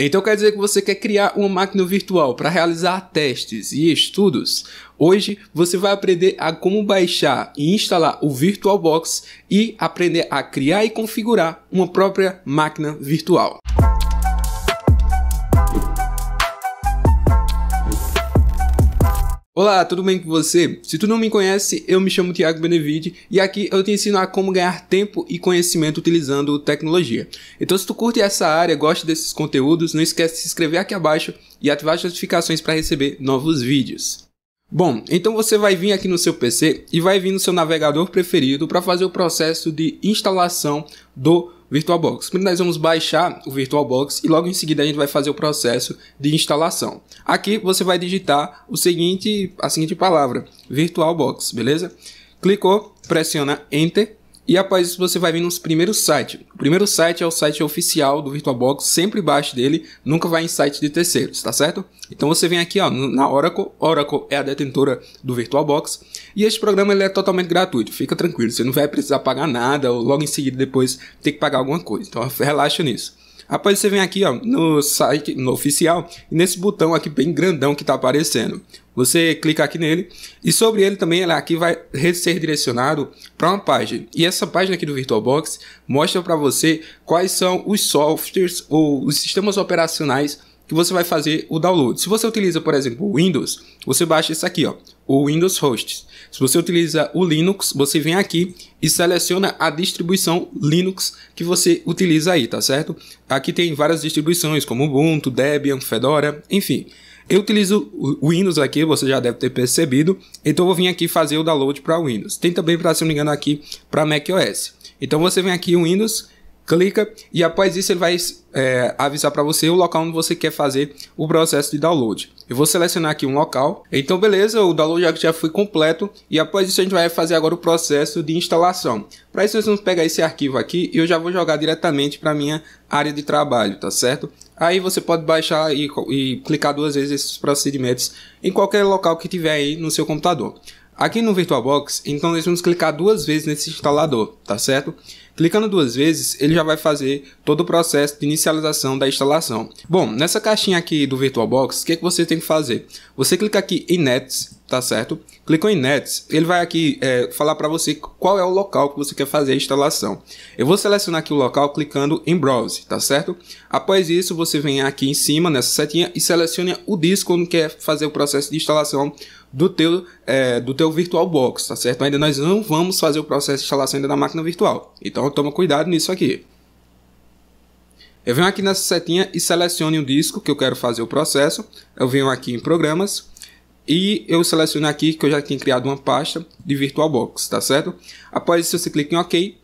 Então quer dizer que você quer criar uma máquina virtual para realizar testes e estudos? Hoje você vai aprender a como baixar e instalar o VirtualBox e aprender a criar e configurar uma própria máquina virtual. Olá, tudo bem com você? Se tu não me conhece, eu me chamo Thiago Benevide e aqui eu te ensino a como ganhar tempo e conhecimento utilizando tecnologia. Então se tu curte essa área, gosta desses conteúdos, não esquece de se inscrever aqui abaixo e ativar as notificações para receber novos vídeos. Bom, então você vai vir aqui no seu PC e vai vir no seu navegador preferido para fazer o processo de instalação do VirtualBox. Primeiro nós vamos baixar o VirtualBox e logo em seguida a gente vai fazer o processo de instalação. Aqui você vai digitar o seguinte, a seguinte palavra, VirtualBox, beleza? Clicou, pressiona Enter e após isso você vai vir nos primeiros sites. O primeiro site é o site oficial do VirtualBox, sempre baixe dele, nunca vai em site de terceiros, tá certo? Então você vem aqui ó, na Oracle, Oracle é a detentora do VirtualBox, e este programa ele é totalmente gratuito, fica tranquilo, você não vai precisar pagar nada ou logo em seguida depois ter que pagar alguma coisa, então relaxa nisso. Após você vem aqui ó, no site, no oficial, e nesse botão aqui bem grandão que está aparecendo. Você clica aqui nele e sobre ele também ele aqui vai ser direcionado para uma página. E essa página aqui do VirtualBox mostra para você quais são os softwares ou os sistemas operacionais que você vai fazer o download. Se você utiliza, por exemplo, o Windows, você baixa isso aqui, ó, o Windows Hosts. Se você utiliza o Linux, você vem aqui e seleciona a distribuição Linux que você utiliza aí, tá certo? Aqui tem várias distribuições, como Ubuntu, Debian, Fedora, enfim. Eu utilizo o Windows aqui, você já deve ter percebido, então eu vou vir aqui fazer o download para Windows. Tem também, para se não me engano, aqui para macOS. Então você vem aqui em Windows clica e após isso ele vai é, avisar para você o local onde você quer fazer o processo de download. Eu vou selecionar aqui um local. Então beleza, o download já, já foi completo e após isso a gente vai fazer agora o processo de instalação. Para isso nós vamos pegar esse arquivo aqui e eu já vou jogar diretamente para minha área de trabalho, tá certo? Aí você pode baixar e, e clicar duas vezes esses procedimentos em qualquer local que tiver aí no seu computador. Aqui no VirtualBox, então nós vamos clicar duas vezes nesse instalador, tá certo? Clicando duas vezes, ele já vai fazer todo o processo de inicialização da instalação. Bom, nessa caixinha aqui do VirtualBox, o que, é que você tem que fazer? Você clica aqui em Nets, tá certo? Clicou em Nets, ele vai aqui é, falar para você qual é o local que você quer fazer a instalação. Eu vou selecionar aqui o local clicando em Browse, tá certo? Após isso, você vem aqui em cima nessa setinha e seleciona o disco onde quer fazer o processo de instalação do teu, é, do teu virtual box, tá certo? Ainda nós não vamos fazer o processo de instalação ainda da máquina virtual. Então toma cuidado nisso aqui. Eu venho aqui nessa setinha e seleciono o disco que eu quero fazer o processo. Eu venho aqui em programas e eu seleciono aqui que eu já tinha criado uma pasta de VirtualBox, tá certo? Após isso você clica em OK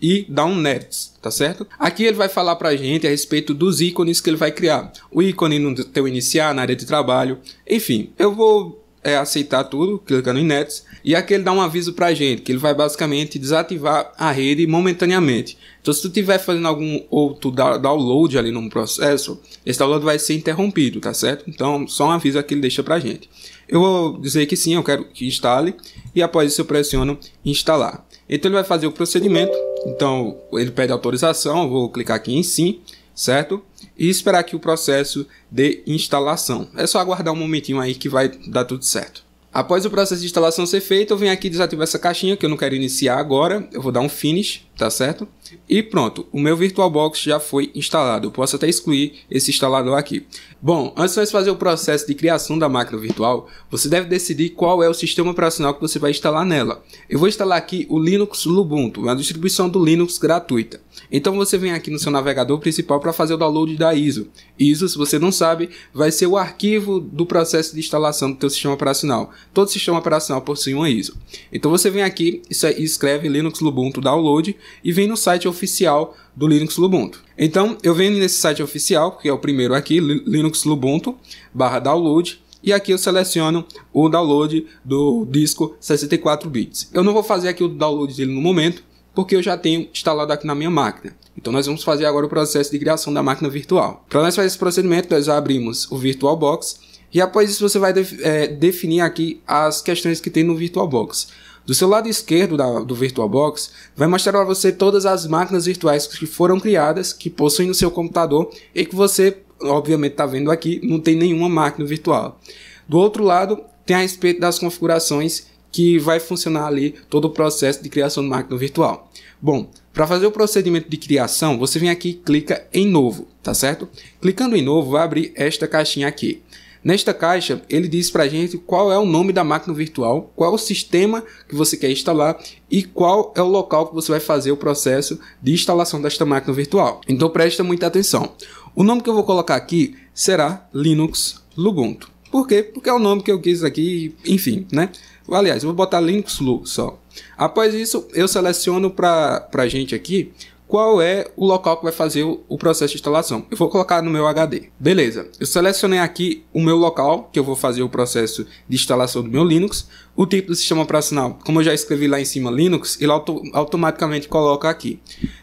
e dá um Next, tá certo? Aqui ele vai falar pra gente a respeito dos ícones que ele vai criar. O ícone no teu iniciar, na área de trabalho, enfim. Eu vou é aceitar tudo, clicando em Nets, e aqui ele dá um aviso pra gente, que ele vai basicamente desativar a rede momentaneamente. Então se tu estiver fazendo algum outro download ali num processo, esse download vai ser interrompido, tá certo? Então só um aviso que ele deixa pra gente. Eu vou dizer que sim, eu quero que instale, e após isso eu pressiono instalar. Então ele vai fazer o procedimento, então ele pede autorização, eu vou clicar aqui em sim, certo? E esperar que o processo de instalação. É só aguardar um momentinho aí que vai dar tudo certo. Após o processo de instalação ser feito, eu venho aqui desativar essa caixinha que eu não quero iniciar agora. Eu vou dar um finish tá certo? E pronto, o meu VirtualBox já foi instalado. Eu posso até excluir esse instalador aqui. Bom, antes de fazer o processo de criação da máquina virtual, você deve decidir qual é o sistema operacional que você vai instalar nela. Eu vou instalar aqui o Linux Ubuntu, uma distribuição do Linux gratuita. Então você vem aqui no seu navegador principal para fazer o download da ISO. ISO, se você não sabe, vai ser o arquivo do processo de instalação do seu sistema operacional. Todo sistema operacional possui uma ISO. Então você vem aqui e escreve Linux Ubuntu download e vem no site oficial do Linux Lubuntu. Então, eu venho nesse site oficial, que é o primeiro aqui, Linux Lubuntu, barra download, e aqui eu seleciono o download do disco 64 bits. Eu não vou fazer aqui o download dele no momento, porque eu já tenho instalado aqui na minha máquina. Então nós vamos fazer agora o processo de criação da máquina virtual. Para nós fazer esse procedimento, nós abrimos o VirtualBox e após isso você vai é, definir aqui as questões que tem no VirtualBox. Do seu lado esquerdo da, do VirtualBox, vai mostrar para você todas as máquinas virtuais que foram criadas, que possuem no seu computador e que você, obviamente, está vendo aqui, não tem nenhuma máquina virtual. Do outro lado, tem a respeito das configurações que vai funcionar ali todo o processo de criação de máquina virtual. Bom, para fazer o procedimento de criação, você vem aqui e clica em novo, tá certo? Clicando em novo, vai abrir esta caixinha aqui. Nesta caixa, ele diz para a gente qual é o nome da máquina virtual, qual é o sistema que você quer instalar e qual é o local que você vai fazer o processo de instalação desta máquina virtual. Então presta muita atenção. O nome que eu vou colocar aqui será Linux Lubuntu. Por quê? Porque é o nome que eu quis aqui, enfim, né? Aliás, eu vou botar Linux Lu só. Após isso, eu seleciono para a gente aqui qual é o local que vai fazer o processo de instalação. Eu vou colocar no meu HD. Beleza, eu selecionei aqui o meu local que eu vou fazer o processo de instalação do meu Linux. O tipo do sistema operacional, como eu já escrevi lá em cima Linux, ele auto automaticamente coloca aqui.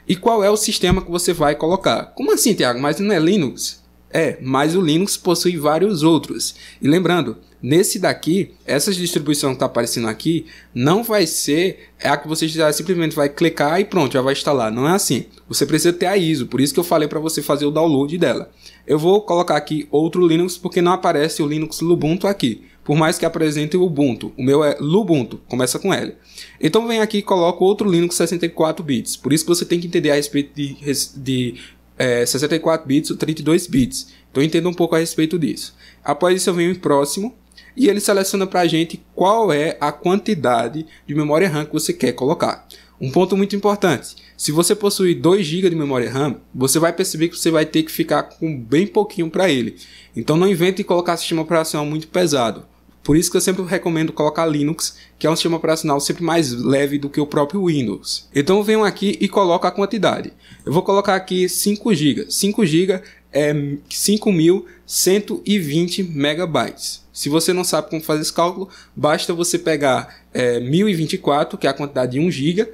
E qual é o sistema que você vai colocar? Como assim, Tiago? Mas não é Linux? É, mas o Linux possui vários outros. E lembrando, nesse daqui, essa distribuição que está aparecendo aqui, não vai ser é a que você já simplesmente vai clicar e pronto, já vai instalar. Não é assim. Você precisa ter a ISO, por isso que eu falei para você fazer o download dela. Eu vou colocar aqui outro Linux porque não aparece o Linux Lubuntu aqui. Por mais que apresente o Ubuntu, o meu é Lubuntu, começa com L. Então vem aqui e coloco outro Linux 64 bits. Por isso que você tem que entender a respeito de, de é, 64 bits ou 32 bits. Então entenda um pouco a respeito disso. Após isso eu venho em próximo e ele seleciona para a gente qual é a quantidade de memória RAM que você quer colocar. Um ponto muito importante: se você possui 2 GB de memória RAM, você vai perceber que você vai ter que ficar com bem pouquinho para ele. Então não invente colocar sistema operacional muito pesado. Por isso que eu sempre recomendo colocar Linux, que é um sistema operacional sempre mais leve do que o próprio Windows. Então eu venho aqui e coloco a quantidade. Eu vou colocar aqui 5 GB. 5 GB é 5.120 megabytes. Se você não sabe como fazer esse cálculo, basta você pegar é, 1024, que é a quantidade de 1 GB,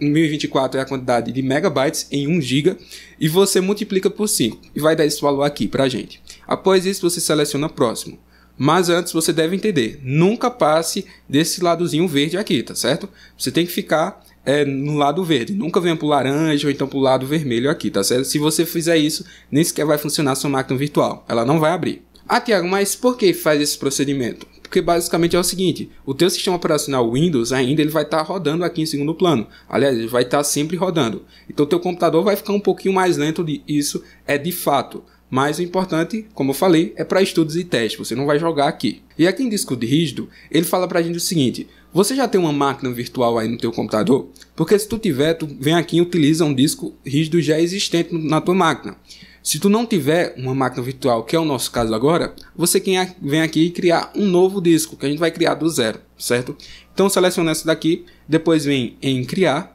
1024 é a quantidade de megabytes em 1 GB, e você multiplica por 5, e vai dar esse valor aqui para gente. Após isso, você seleciona próximo. Mas antes você deve entender, nunca passe desse ladozinho verde aqui, tá certo? Você tem que ficar é, no lado verde, nunca venha o laranja ou então para o lado vermelho aqui, tá certo? Se você fizer isso, nem sequer vai funcionar sua máquina virtual, ela não vai abrir. Ah, Tiago, mas por que faz esse procedimento? Porque basicamente é o seguinte, o teu sistema operacional Windows ainda ele vai estar tá rodando aqui em segundo plano. Aliás, ele vai estar tá sempre rodando. Então o teu computador vai ficar um pouquinho mais lento, de isso é de fato. Mas o importante, como eu falei, é para estudos e testes, você não vai jogar aqui. E aqui em disco de rígido, ele fala para a gente o seguinte: você já tem uma máquina virtual aí no teu computador? Porque se tu tiver, tu vem aqui e utiliza um disco rígido já existente na tua máquina. Se tu não tiver uma máquina virtual, que é o nosso caso agora, você vem aqui e criar um novo disco, que a gente vai criar do zero, certo? Então seleciona essa daqui, depois vem em criar,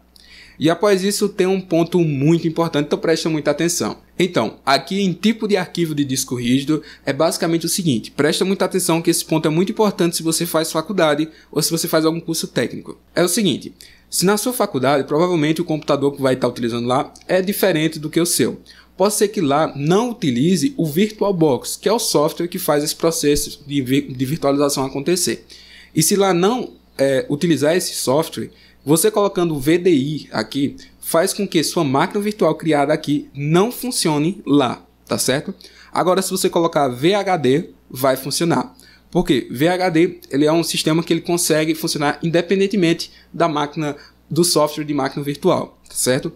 e após isso tem um ponto muito importante, então presta muita atenção. Então, aqui em tipo de arquivo de disco rígido é basicamente o seguinte: presta muita atenção que esse ponto é muito importante se você faz faculdade ou se você faz algum curso técnico. É o seguinte: se na sua faculdade, provavelmente o computador que vai estar utilizando lá é diferente do que o seu. Pode ser que lá não utilize o VirtualBox, que é o software que faz esse processo de, de virtualização acontecer. E se lá não é, utilizar esse software, você colocando o VDI aqui, faz com que sua máquina virtual criada aqui não funcione lá, tá certo? Agora, se você colocar VHD, vai funcionar. Porque VHD ele é um sistema que ele consegue funcionar independentemente da máquina do software de máquina virtual, tá certo?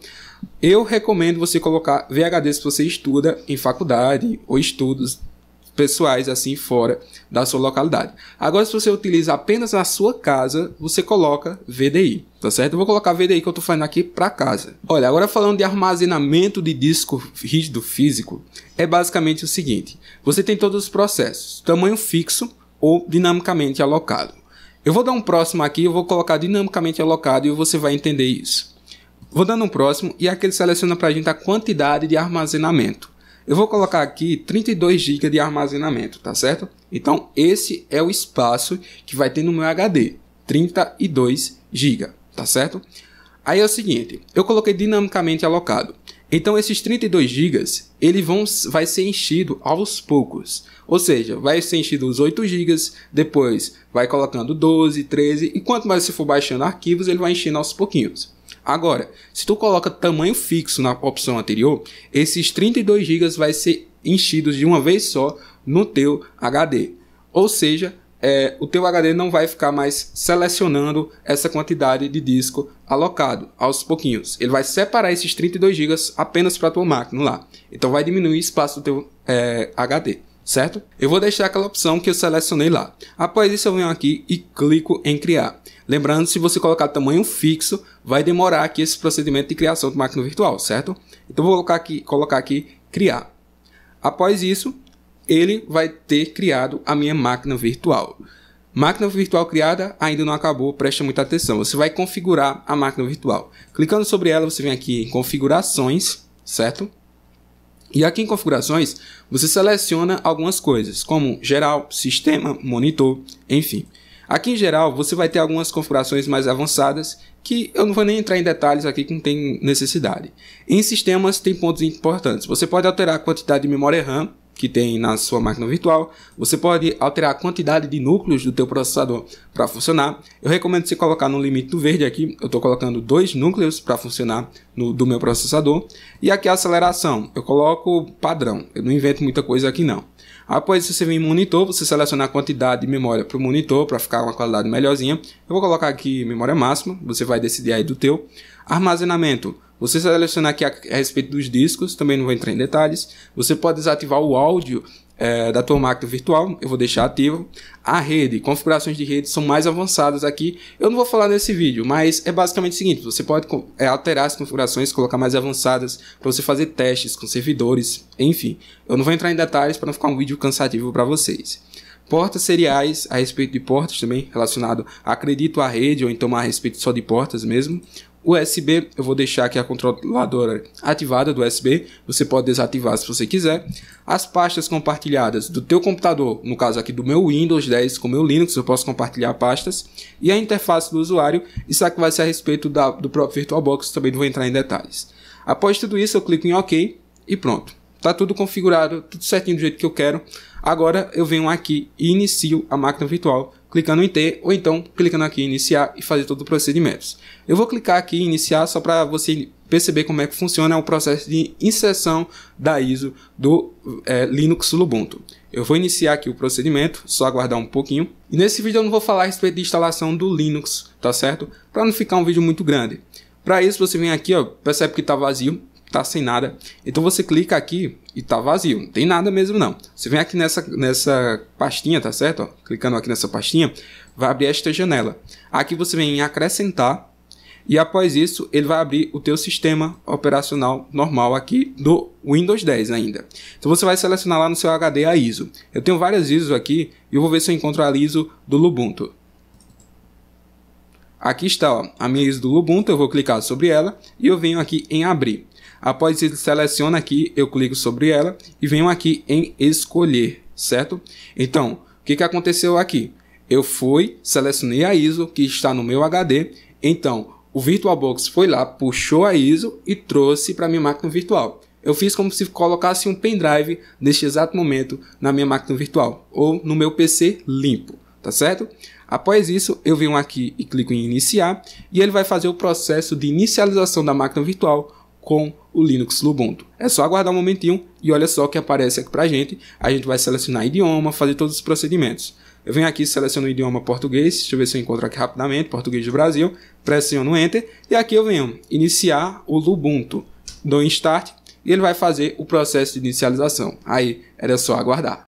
Eu recomendo você colocar VHD se você estuda em faculdade ou estudos pessoais assim fora da sua localidade. Agora, se você utiliza apenas na sua casa, você coloca VDI, tá certo? Eu vou colocar VDI que eu tô fazendo aqui para casa. Olha, agora falando de armazenamento de disco rígido físico, é basicamente o seguinte: você tem todos os processos, tamanho fixo ou dinamicamente alocado. Eu vou dar um próximo aqui, eu vou colocar dinamicamente alocado e você vai entender isso. Vou dando um próximo e aqui ele seleciona para a gente a quantidade de armazenamento. Eu vou colocar aqui 32 GB de armazenamento, tá certo? Então esse é o espaço que vai ter no meu HD, 32 GB, tá certo? Aí é o seguinte, eu coloquei dinamicamente alocado. Então esses 32 GB, ele vão, vai ser enchido aos poucos. Ou seja, vai ser enchido os 8 GB, depois vai colocando 12, 13 e quanto mais você for baixando arquivos, ele vai enchendo aos pouquinhos. Agora, se tu coloca tamanho fixo na opção anterior, esses 32 GB vai ser enchidos de uma vez só no teu HD. Ou seja, é, o teu HD não vai ficar mais selecionando essa quantidade de disco alocado aos pouquinhos. Ele vai separar esses 32 GB apenas para a tua máquina lá. Então vai diminuir o espaço do teu é, HD certo? Eu vou deixar aquela opção que eu selecionei lá. Após isso eu venho aqui e clico em criar. Lembrando, se você colocar tamanho fixo, vai demorar aqui esse procedimento de criação de máquina virtual, certo? Então vou colocar aqui, colocar aqui criar. Após isso, ele vai ter criado a minha máquina virtual. Máquina virtual criada ainda não acabou, preste muita atenção. Você vai configurar a máquina virtual. Clicando sobre ela, você vem aqui em configurações, certo? E aqui em configurações, você seleciona algumas coisas, como geral, sistema, monitor, enfim. Aqui em geral, você vai ter algumas configurações mais avançadas, que eu não vou nem entrar em detalhes aqui que não tem necessidade. Em sistemas, tem pontos importantes. Você pode alterar a quantidade de memória RAM, que tem na sua máquina virtual. Você pode alterar a quantidade de núcleos do teu processador para funcionar. Eu recomendo você colocar no limite do verde aqui. Eu estou colocando dois núcleos para funcionar no, do meu processador. E aqui a aceleração. Eu coloco padrão. Eu não invento muita coisa aqui não. Após você vir em monitor, você seleciona a quantidade de memória para o monitor para ficar uma qualidade melhorzinha. Eu vou colocar aqui memória máxima, você vai decidir aí do teu. Armazenamento, você selecionar aqui a, a, respeito dos discos, também não vou entrar em detalhes. Você pode desativar o áudio é, da tua máquina virtual, eu vou deixar ativo. A rede, configurações de rede são mais avançadas aqui. Eu não vou falar nesse vídeo, mas é basicamente o seguinte: você pode é, alterar as configurações, colocar mais avançadas para você fazer testes com servidores, enfim. Eu não vou entrar em detalhes para não ficar um vídeo cansativo para vocês portas seriais a respeito de portas também, relacionado acredito à rede ou então a respeito só de portas mesmo. USB, eu vou deixar aqui a controladora ativada do USB, você pode desativar se você quiser. As pastas compartilhadas do teu computador, no caso aqui do meu Windows 10 com o meu Linux, eu posso compartilhar pastas. E a interface do usuário, isso aqui vai ser a respeito da, do próprio VirtualBox, também não vou entrar em detalhes. Após tudo isso, eu clico em OK e pronto. Está tudo configurado, tudo certinho do jeito que eu quero. Agora eu venho aqui e inicio a máquina virtual clicando em T ou então clicando aqui em iniciar e fazer todo o procedimento. Eu vou clicar aqui em iniciar só para você perceber como é que funciona o processo de inserção da ISO do é, Linux Ubuntu. Eu vou iniciar aqui o procedimento, só aguardar um pouquinho. E nesse vídeo eu não vou falar a respeito de instalação do Linux, tá certo? Para não ficar um vídeo muito grande. Para isso você vem aqui, ó, percebe que está vazio, tá sem nada. Então você clica aqui e tá vazio, não tem nada mesmo não. Você vem aqui nessa, nessa pastinha, tá certo? Ó, clicando aqui nessa pastinha, vai abrir esta janela. Aqui você vem em acrescentar e após isso ele vai abrir o teu sistema operacional normal aqui do Windows 10 ainda. Então você vai selecionar lá no seu HD a ISO. Eu tenho várias ISOs aqui e eu vou ver se eu encontro a ISO do Ubuntu. Aqui está ó, a minha ISO do Ubuntu, eu vou clicar sobre ela e eu venho aqui em abrir. Após ele seleciona aqui, eu clico sobre ela e venho aqui em escolher, certo? Então, o que, que aconteceu aqui? Eu fui, selecionei a ISO que está no meu HD, então o VirtualBox foi lá, puxou a ISO e trouxe para minha máquina virtual. Eu fiz como se colocasse um pendrive neste exato momento na minha máquina virtual ou no meu PC limpo, tá certo? Após isso, eu venho aqui e clico em iniciar e ele vai fazer o processo de inicialização da máquina virtual com o Linux Ubuntu. É só aguardar um momentinho e olha só o que aparece aqui pra gente. A gente vai selecionar idioma, fazer todos os procedimentos. Eu venho aqui, seleciono o idioma português, deixa eu ver se eu encontro aqui rapidamente, português do Brasil, pressiono Enter, e aqui eu venho iniciar o Ubuntu. Dou em Start e ele vai fazer o processo de inicialização. Aí, era só aguardar.